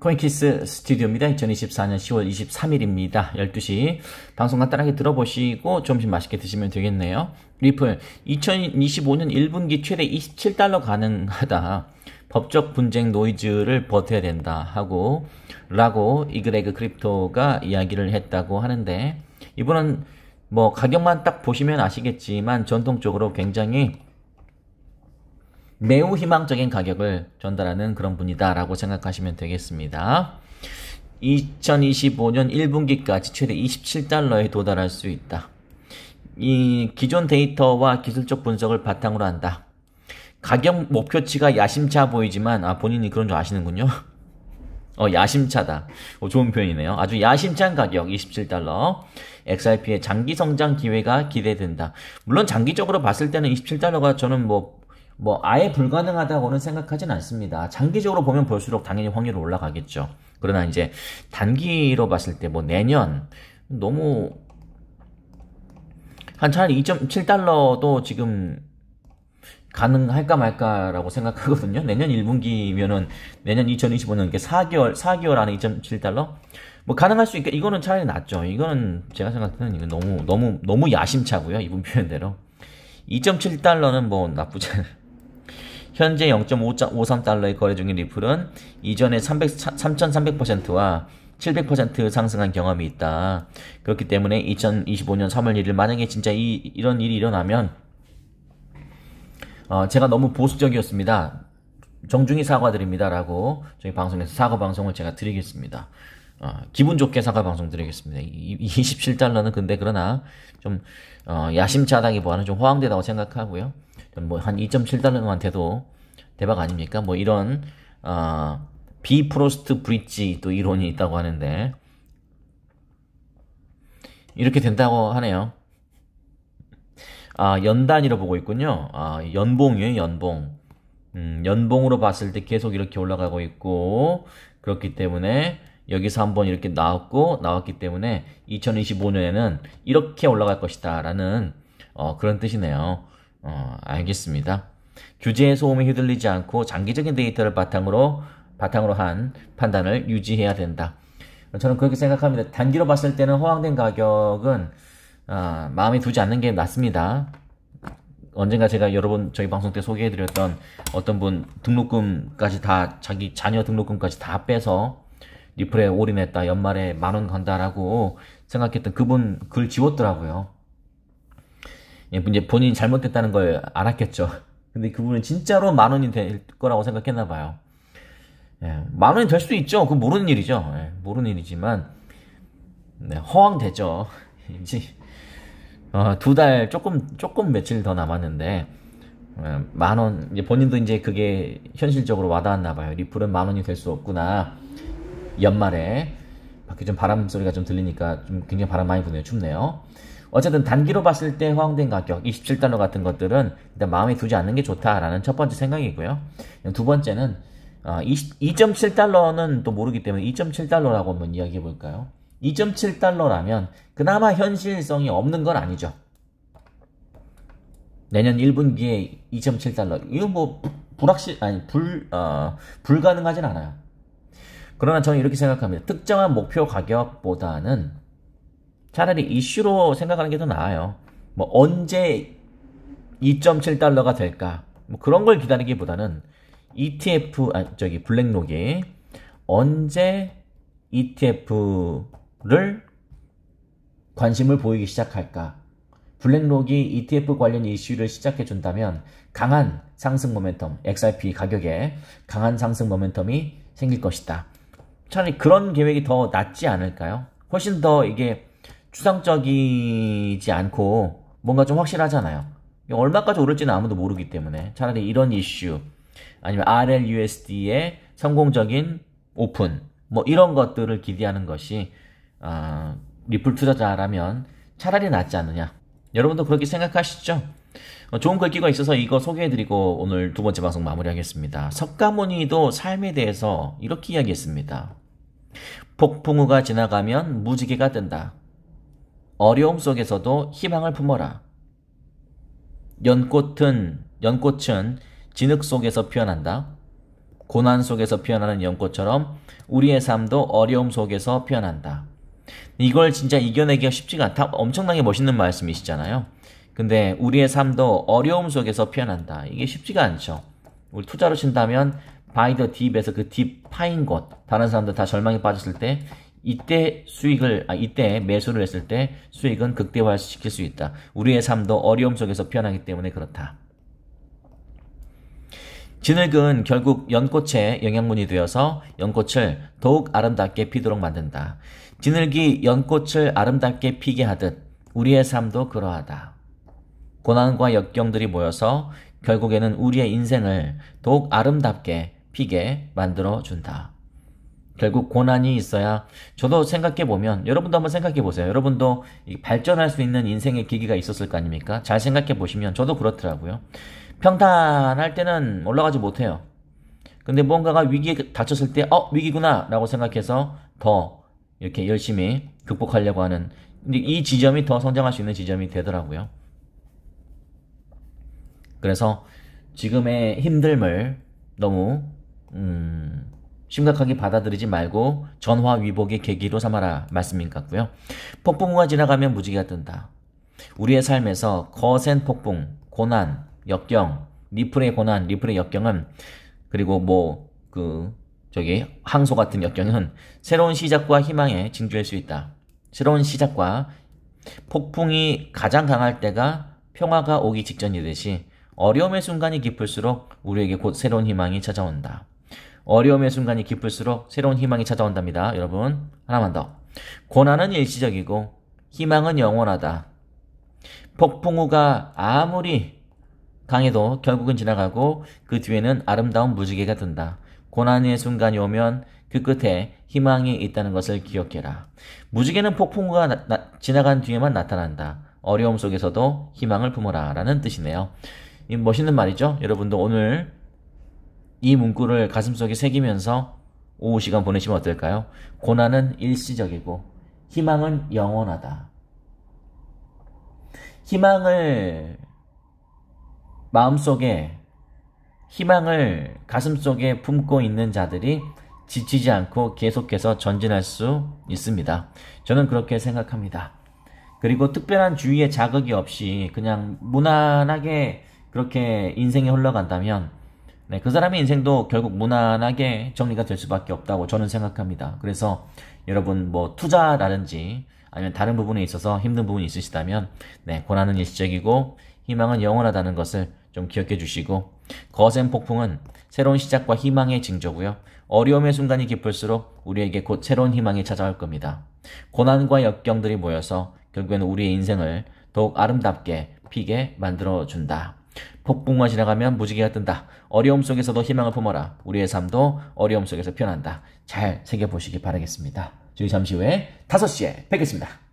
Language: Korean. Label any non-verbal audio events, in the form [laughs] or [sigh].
코인키스 스튜디오입니다. 2024년 10월 23일입니다. 12시 방송 간단하게 들어보시고 점심 맛있게 드시면 되겠네요. 리플 2025년 1분기 최대 27달러 가능하다. 법적 분쟁 노이즈를 버텨야 된다 하고 라고 이그레그 크립토가 이야기를 했다고 하는데 이번은 뭐 가격만 딱 보시면 아시겠지만 전통적으로 굉장히 매우 희망적인 가격을 전달하는 그런 분이다라고 생각하시면 되겠습니다. 2025년 1분기까지 최대 27달러에 도달할 수 있다. 이 기존 데이터와 기술적 분석을 바탕으로 한다. 가격 목표치가 야심차 보이지만 아 본인이 그런 줄 아시는군요. 어 야심차다. 어, 좋은 표현이네요. 아주 야심찬 가격 27달러. XRP의 장기 성장 기회가 기대된다. 물론 장기적으로 봤을 때는 27달러가 저는 뭐뭐 아예 불가능하다고는 생각하진 않습니다. 장기적으로 보면 볼수록 당연히 확률이 올라가겠죠. 그러나 이제 단기로 봤을 때 뭐 내년 너무 한 차라리 2.7달러도 지금 가능할까 말까라고 생각하거든요. 내년 1분기면은 내년 2025년 4개월 4개월 안에 2.7달러 뭐 가능할 수 있게 이거는 차라리 낫죠. 이거는 제가 생각하는 이거 너무 너무 너무 야심차고요. 이분 표현대로 2.7달러는 뭐 나쁘지 않아요. 현재 0.53달러에 거래 중인 리플은 이전에 300, 3,300%와 700% 상승한 경험이 있다. 그렇기 때문에 2025년 3월 1일 만약에 진짜 이, 이런 일이 일어나면 어, 제가 너무 보수적이었습니다. 정중히 사과드립니다라고 저희 방송에서 사과 방송을 제가 드리겠습니다. 어, 기분 좋게 사과 방송 드리겠습니다. 27달러는 근데 그러나 좀 어, 야심차다기보다는 좀 허황되다고 생각하고요. 뭐한2 7달러만테도 대박 아닙니까? 뭐 이런 어, 비프로스트 브릿지 또 이론이 있다고 하는데 이렇게 된다고 하네요. 아, 연 단위로 보고 있군요. 아, 연봉이에요, 연봉. 음, 연봉으로 봤을 때 계속 이렇게 올라가고 있고, 그렇기 때문에 여기서 한번 이렇게 나왔고, 나왔기 때문에 2025년에는 이렇게 올라갈 것이다. 라는, 어, 그런 뜻이네요. 어, 알겠습니다. 규제의 소음에 휘둘리지 않고 장기적인 데이터를 바탕으로 바탕으로 한 판단을 유지해야 된다. 저는 그렇게 생각합니다. 단기로 봤을 때는 허황된 가격은 어, 마음에 두지 않는 게 낫습니다. 언젠가 제가 여러분 저희 방송 때 소개해드렸던 어떤 분 등록금까지 다 자기 자녀 등록금까지 다 빼서 리플에 올인했다 연말에 만원 간다라고 생각했던 그분 글 지웠더라고요. 예, 이제 본인이 잘못됐다는 걸 알았겠죠. [laughs] 근데 그분은 진짜로 만 원이 될 거라고 생각했나 봐요. 예, 만 원이 될 수도 있죠. 그 모르는 일이죠. 예, 모르는 일이지만 네, 허황되죠. [laughs] 이제 어, 두달 조금 조금 며칠 더 남았는데 예, 만원 이제 본인도 이제 그게 현실적으로 와닿았나 봐요. 리플은 만 원이 될 수 없구나. 연말에 밖에 좀 바람 소리가 좀 들리니까 좀 굉장히 바람 많이 부네요. 춥네요. 어쨌든 단기로 봤을 때허황된 가격 27달러 같은 것들은 일단 마음에 두지 않는 게 좋다라는 첫 번째 생각이고요. 두 번째는 어, 2.7달러는 또 모르기 때문에 2.7달러라고 한번 이야기해 볼까요? 2.7달러라면 그나마 현실성이 없는 건 아니죠. 내년 1분기에 2.7달러. 이건 뭐 불확실 아니 불 어, 불가능하진 않아요. 그러나 저는 이렇게 생각합니다. 특정한 목표 가격보다는 차라리 이슈로 생각하는 게 더 나아요. 뭐 언제 2.7달러가 될까? 뭐 그런 걸 기다리기보다는 ETF 아 저기 블랙록이 언제 ETF를 관심을 보이기 시작할까? 블랙록이 ETF 관련 이슈를 시작해 준다면 강한 상승 모멘텀, XRP 가격에 강한 상승 모멘텀이 생길 것이다. 차라리 그런 계획이 더 낫지 않을까요? 훨씬 더 이게 추상적이지 않고 뭔가 좀 확실하잖아요. 얼마까지 오를지는 아무도 모르기 때문에 차라리 이런 이슈 아니면 RLUSD의 성공적인 오픈 뭐 이런 것들을 기대하는 것이 어, 리플 투자자라면 차라리 낫지 않느냐. 여러분도 그렇게 생각하시죠? 어, 좋은 글귀가 있어서 이거 소개해드리고 오늘 두 번째 방송 마무리하겠습니다. 석가모니도 삶에 대해서 이렇게 이야기했습니다. 폭풍우가 지나가면 무지개가 뜬다. 어려움 속에서도 희망을 품어라. 연꽃은 연꽃은 진흙 속에서 피어난다. 고난 속에서 피어나는 연꽃처럼 우리의 삶도 어려움 속에서 피어난다. 이걸 진짜 이겨내기가 쉽지가 않다. 엄청나게 멋있는 말씀이시잖아요. 근데 우리의 삶도 어려움 속에서 피어난다. 이게 쉽지가 않죠. 우리 투자로 친다면 바이 더 딥에서 그 딥 파인 곳 다른 사람들 다 절망에 빠졌을 때 이때 수익을 아, 이때 매수를 했을 때 수익은 극대화시킬 수 있다. 우리의 삶도 어려움 속에서 피어나기 때문에 그렇다. 진흙은 결국 연꽃의 영양분이 되어서 연꽃을 더욱 아름답게 피도록 만든다. 진흙이 연꽃을 아름답게 피게 하듯 우리의 삶도 그러하다. 고난과 역경들이 모여서 결국에는 우리의 인생을 더욱 아름답게 피게 만들어 준다. 결국 고난이 있어야 저도 생각해 보면 여러분도 한번 생각해 보세요. 여러분도 발전할 수 있는 인생의 계기가 있었을 거 아닙니까? 잘 생각해 보시면 저도 그렇더라고요. 평탄할 때는 올라가지 못해요. 근데 뭔가가 위기에 닥쳤을 때, 어, 위기구나! 라고 생각해서 더 이렇게 열심히 극복하려고 하는, 근데 이 지점이 더 성장할 수 있는 지점이 되더라고요. 그래서 지금의 힘듦을 너무, 음, 심각하게 받아들이지 말고 전화 위복의 계기로 삼아라 말씀인 것 같고요. 폭풍우가 지나가면 무지개가 뜬다. 우리의 삶에서 거센 폭풍, 고난, 역경, 리플의 고난, 리플의 역경은 그리고 뭐 그 저기 항소 같은 역경은 새로운 시작과 희망에 징조할수 있다. 새로운 시작과 폭풍이 가장 강할 때가 평화가 오기 직전이듯이 어려움의 순간이 깊을수록 우리에게 곧 새로운 희망이 찾아온다. 어려움의 순간이 깊을수록 새로운 희망이 찾아온답니다. 여러분, 하나만 더. 고난은 일시적이고 희망은 영원하다. 폭풍우가 아무리 강해도 결국은 지나가고 그 뒤에는 아름다운 무지개가 든다. 고난의 순간이 오면 그 끝에 희망이 있다는 것을 기억해라. 무지개는 폭풍우가 나, 나, 지나간 뒤에만 나타난다. 어려움 속에서도 희망을 품어라. 라는 뜻이네요. 이 멋있는 말이죠. 여러분도 오늘 이 문구를 가슴속에 새기면서 오후 시간 보내시면 어떨까요? 고난은 일시적이고 희망은 영원하다. 희망을 마음속에 희망을 가슴속에 품고 있는 자들이 지치지 않고 계속해서 전진할 수 있습니다. 저는 그렇게 생각합니다. 그리고 특별한 주위의 자극이 없이 그냥 무난하게 그렇게 인생이 흘러간다면 네, 그 사람의 인생도 결국 무난하게 정리가 될 수밖에 없다고 저는 생각합니다. 그래서 여러분 뭐 투자라든지 아니면 다른 부분에 있어서 힘든 부분이 있으시다면 네, 고난은 일시적이고 희망은 영원하다는 것을 좀 기억해 주시고 거센 폭풍은 새로운 시작과 희망의 징조고요. 어려움의 순간이 깊을수록 우리에게 곧 새로운 희망이 찾아올 겁니다. 고난과 역경들이 모여서 결국에는 우리의 인생을 더욱 아름답게 피게 만들어 준다. 폭풍과 지나가면 무지개가 뜬다. 어려움 속에서도 희망을 품어라. 우리의 삶도 어려움 속에서 변한다잘 새겨보시기 바라겠습니다. 저희 잠시 후에 5시에 뵙겠습니다.